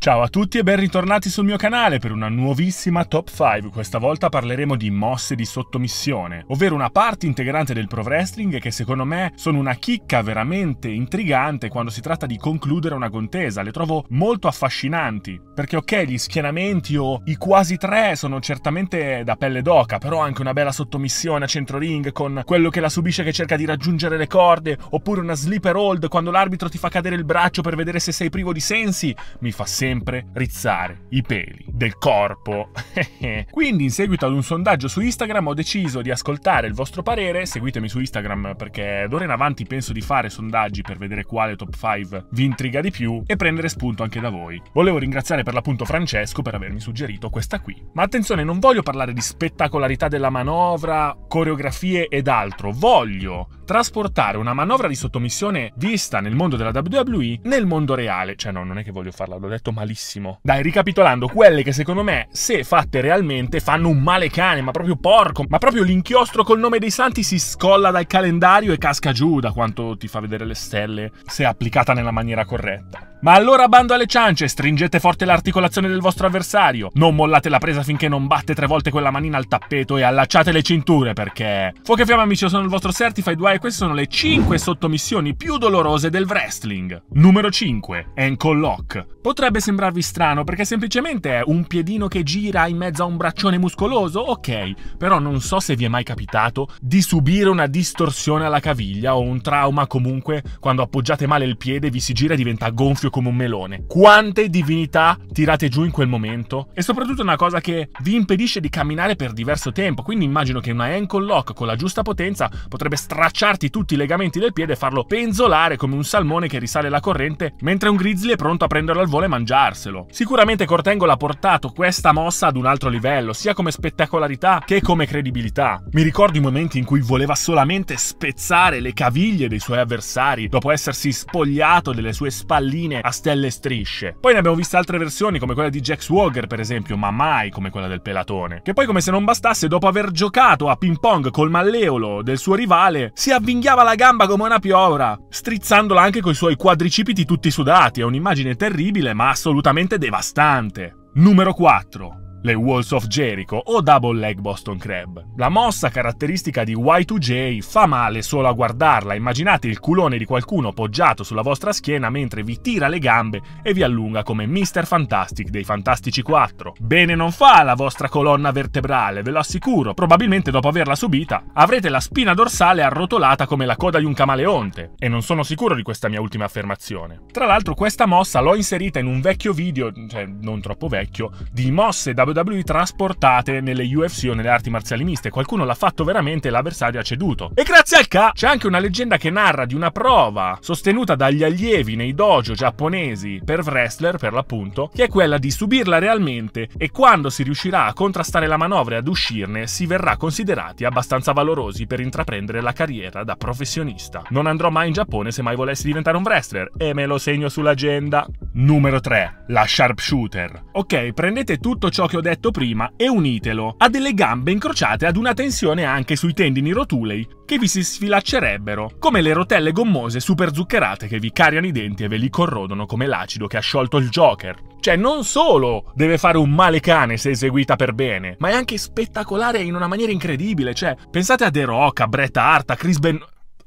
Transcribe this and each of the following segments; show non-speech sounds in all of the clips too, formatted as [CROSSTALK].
Ciao a tutti e ben ritornati sul mio canale per una nuovissima Top 5. Questa volta parleremo di mosse di sottomissione, ovvero una parte integrante del pro wrestling che secondo me sono una chicca veramente intrigante quando si tratta di concludere una contesa. Le trovo molto affascinanti, perché ok, gli schienamenti o i quasi tre sono certamente da pelle d'oca, però anche una bella sottomissione a centro ring con quello che la subisce che cerca di raggiungere le corde, oppure una sleeper hold quando l'arbitro ti fa cadere il braccio per vedere se sei privo di sensi, mi fa sempre sempre rizzare i peli del corpo. [LAUGHS] Quindi in seguito ad un sondaggio su Instagram ho deciso di ascoltare il vostro parere, seguitemi su Instagram perché d'ora in avanti penso di fare sondaggi per vedere quale top 5 vi intriga di più e prendere spunto anche da voi. Volevo ringraziare per l'appunto Francesco per avermi suggerito questa qui. Ma attenzione, non voglio parlare di spettacolarità della manovra, coreografie ed altro, voglio trasportare una manovra di sottomissione vista nel mondo della WWE nel mondo reale, cioè no, non è che voglio farla, l'ho detto malissimo. Dai, ricapitolando, quelle che secondo me, se fatte realmente, fanno un male cane, ma proprio porco, ma proprio l'inchiostro col nome dei santi si scolla dal calendario e casca giù da quanto ti fa vedere le stelle, se applicata nella maniera corretta. Ma allora bando alle ciance, stringete forte l'articolazione del vostro avversario, non mollate la presa finché non batte tre volte quella manina al tappeto e allacciate le cinture perché... Fuoco e fiamma amici, io sono il vostro Certified Y e queste sono le 5 sottomissioni più dolorose del wrestling. Numero 5. Ankle Lock. Potrebbe sembrarvi strano perché semplicemente è un piedino che gira in mezzo a un braccione muscoloso, ok, però non so se vi è mai capitato di subire una distorsione alla caviglia o un trauma comunque quando appoggiate male il piede vi si gira e diventa gonfio gonfio come un melone. Quante divinità tirate giù in quel momento? E soprattutto una cosa che vi impedisce di camminare per diverso tempo, quindi immagino che una ankle lock con la giusta potenza potrebbe stracciarti tutti i legamenti del piede e farlo penzolare come un salmone che risale la corrente, mentre un grizzly è pronto a prenderlo al volo e mangiarselo. Sicuramente Cortengola ha portato questa mossa ad un altro livello, sia come spettacolarità che come credibilità. Mi ricordo i momenti in cui voleva solamente spezzare le caviglie dei suoi avversari, dopo essersi spogliato delle sue spalline montagne a stelle e strisce. Poi ne abbiamo viste altre versioni come quella di Jack Swagger per esempio, ma mai come quella del pelatone. Che poi come se non bastasse, dopo aver giocato a ping pong col malleolo del suo rivale, si avvinghiava la gamba come una piovra, strizzandola anche coi suoi quadricipiti tutti sudati. È un'immagine terribile ma assolutamente devastante. Numero 4 le Walls of Jericho o Double Leg Boston Crab. La mossa caratteristica di Y2J fa male solo a guardarla, immaginate il culone di qualcuno poggiato sulla vostra schiena mentre vi tira le gambe e vi allunga come Mr. Fantastic dei Fantastici 4. Bene non fa la vostra colonna vertebrale, ve lo assicuro, probabilmente dopo averla subita avrete la spina dorsale arrotolata come la coda di un camaleonte, e non sono sicuro di questa mia ultima affermazione. Tra l'altro questa mossa l'ho inserita in un vecchio video, cioè non troppo vecchio, di mosse da WWE trasportate nelle UFC o nelle arti marziali miste. Qualcuno l'ha fatto veramente e l'avversario ha ceduto. E grazie al K c'è anche una leggenda che narra di una prova sostenuta dagli allievi nei dojo giapponesi per wrestler, per l'appunto, che è quella di subirla realmente e quando si riuscirà a contrastare la manovra e ad uscirne si verrà considerati abbastanza valorosi per intraprendere la carriera da professionista. Non andrò mai in Giappone se mai volessi diventare un wrestler e me lo segno sull'agenda. Numero 3. La sharpshooter. Ok, prendete tutto ciò che ho detto prima e unitelo Ha delle gambe incrociate ad una tensione anche sui tendini rotulei che vi si sfilaccerebbero, come le rotelle gommose super zuccherate che vi cariano i denti e ve li corrodono come l'acido che ha sciolto il Joker. Cioè, non solo deve fare un male cane se eseguita per bene, ma è anche spettacolare in una maniera incredibile. Cioè, pensate a The Rock, a Bret Hart, a Chris Ben...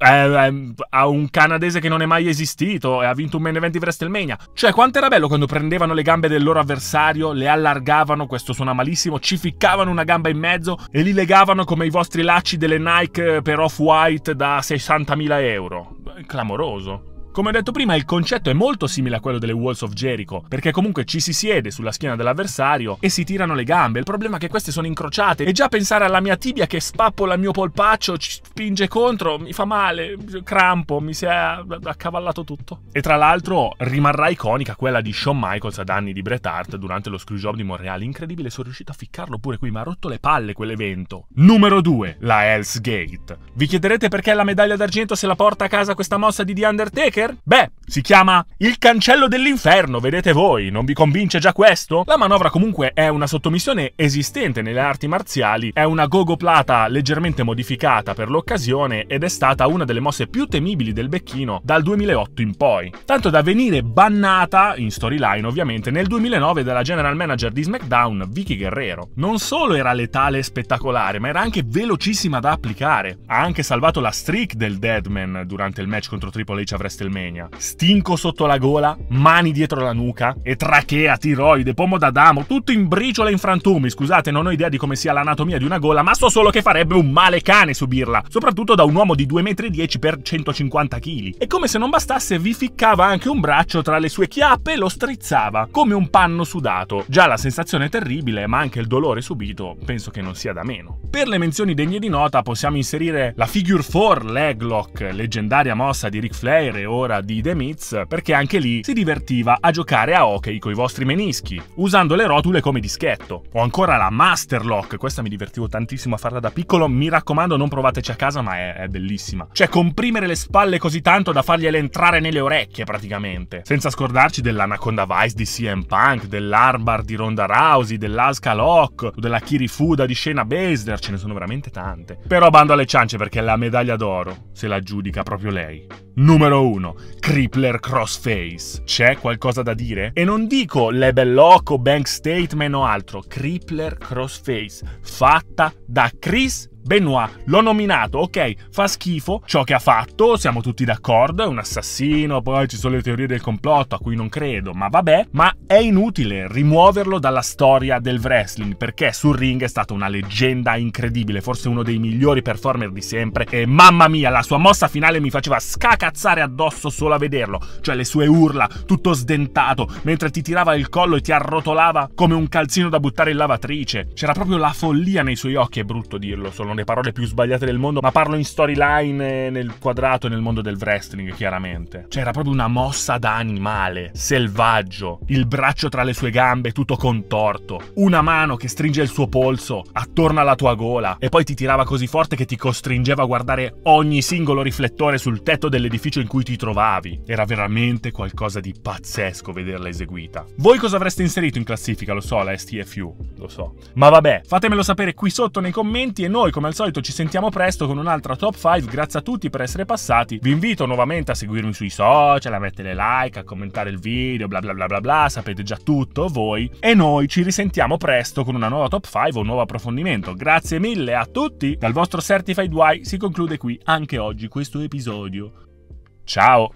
Eh, ehm, a un canadese che non è mai esistito e ha vinto un main event di WrestleMania. Cioè, quanto era bello quando prendevano le gambe del loro avversario, le allargavano, questo suona malissimo, ci ficcavano una gamba in mezzo e li legavano come i vostri lacci delle Nike eh, per off-white da 60.000 euro. Clamoroso. Come ho detto prima, il concetto è molto simile a quello delle Walls of Jericho, perché comunque ci si siede sulla schiena dell'avversario e si tirano le gambe. Il problema è che queste sono incrociate e già pensare alla mia tibia che spappola il mio polpaccio, ci spinge contro, mi fa male, crampo, mi si è accavallato tutto. E tra l'altro rimarrà iconica quella di Shawn Michaels ad anni di Bret Hart durante lo Screwjob di Montreal. Incredibile, sono riuscito a ficcarlo pure qui, ma ha rotto le palle quell'evento. Numero 2, la Hell's Gate. Vi chiederete perché la medaglia d'argento se la porta a casa questa mossa di The Undertaker? Juncker? Beh, si chiama Il cancello dell'inferno, vedete voi, non vi convince già questo? La manovra comunque è una sottomissione esistente nelle arti marziali, è una plata leggermente modificata per l'occasione ed è stata una delle mosse più temibili del becchino dal 2008 in poi, tanto da venire bannata, in storyline ovviamente, nel 2009 dalla general manager di SmackDown, Vicky Guerrero. Non solo era letale e spettacolare, ma era anche velocissima da applicare. Ha anche salvato la streak del Deadman durante il match contro Triple H a WrestleMania WrestleMania. Stinco sotto la gola, mani dietro la nuca e trachea, tiroide, pomo d'adamo, tutto in briciola e in frantumi. Scusate, non ho idea di come sia l'anatomia di una gola, ma so solo che farebbe un male cane subirla, soprattutto da un uomo di 2,10 m x 150 kg. E come se non bastasse, vi ficcava anche un braccio tra le sue chiappe e lo strizzava, come un panno sudato. Già la sensazione è terribile, ma anche il dolore subito penso che non sia da meno. Per le menzioni degne di nota possiamo inserire la Figure 4 Leglock, leggendaria mossa di Ric Flair o ora di The Miz, perché anche lì si divertiva a giocare a hockey con i vostri menischi, usando le rotule come dischetto. O ancora la Master Lock, questa mi divertivo tantissimo a farla da piccolo, mi raccomando non provateci a casa ma è, è bellissima. Cioè comprimere le spalle così tanto da fargliele entrare nelle orecchie praticamente. Senza scordarci dell'Anaconda Vice di CM Punk, dell'Arbar di Ronda Rousey, dell'Aska Lock, della Kirifuda di Shayna Baszler, ce ne sono veramente tante. Però bando alle ciance perché la medaglia d'oro se la giudica proprio lei. Numero 1. Crippler Crossface. C'è qualcosa da dire? E non dico label loco, bank statement o altro. Crippler Crossface, fatta da Chris Benoit, l'ho nominato, ok, fa schifo ciò che ha fatto, siamo tutti d'accordo, è un assassino, poi ci sono le teorie del complotto a cui non credo, ma vabbè, ma è inutile rimuoverlo dalla storia del wrestling perché sul ring è stata una leggenda incredibile, forse uno dei migliori performer di sempre e mamma mia, la sua mossa finale mi faceva scacazzare addosso solo a vederlo, cioè le sue urla, tutto sdentato, mentre ti tirava il collo e ti arrotolava come un calzino da buttare in lavatrice. C'era proprio la follia nei suoi occhi, è brutto dirlo, solo sono le parole più sbagliate del mondo, ma parlo in storyline, eh, nel quadrato e nel mondo del wrestling, chiaramente. C'era cioè, proprio una mossa da animale, selvaggio, il braccio tra le sue gambe tutto contorto, una mano che stringe il suo polso attorno alla tua gola e poi ti tirava così forte che ti costringeva a guardare ogni singolo riflettore sul tetto dell'edificio in cui ti trovavi. Era veramente qualcosa di pazzesco vederla eseguita. Voi cosa avreste inserito in classifica? Lo so, la STFU, lo so. Ma vabbè, fatemelo sapere qui sotto nei commenti e noi, come come al solito ci sentiamo presto con un'altra top 5, grazie a tutti per essere passati, vi invito nuovamente a seguirmi sui social, a mettere like, a commentare il video, bla bla bla bla bla, sapete già tutto voi, e noi ci risentiamo presto con una nuova top 5 o un nuovo approfondimento, grazie mille a tutti, dal vostro Certified Y si conclude qui anche oggi questo episodio. Ciao!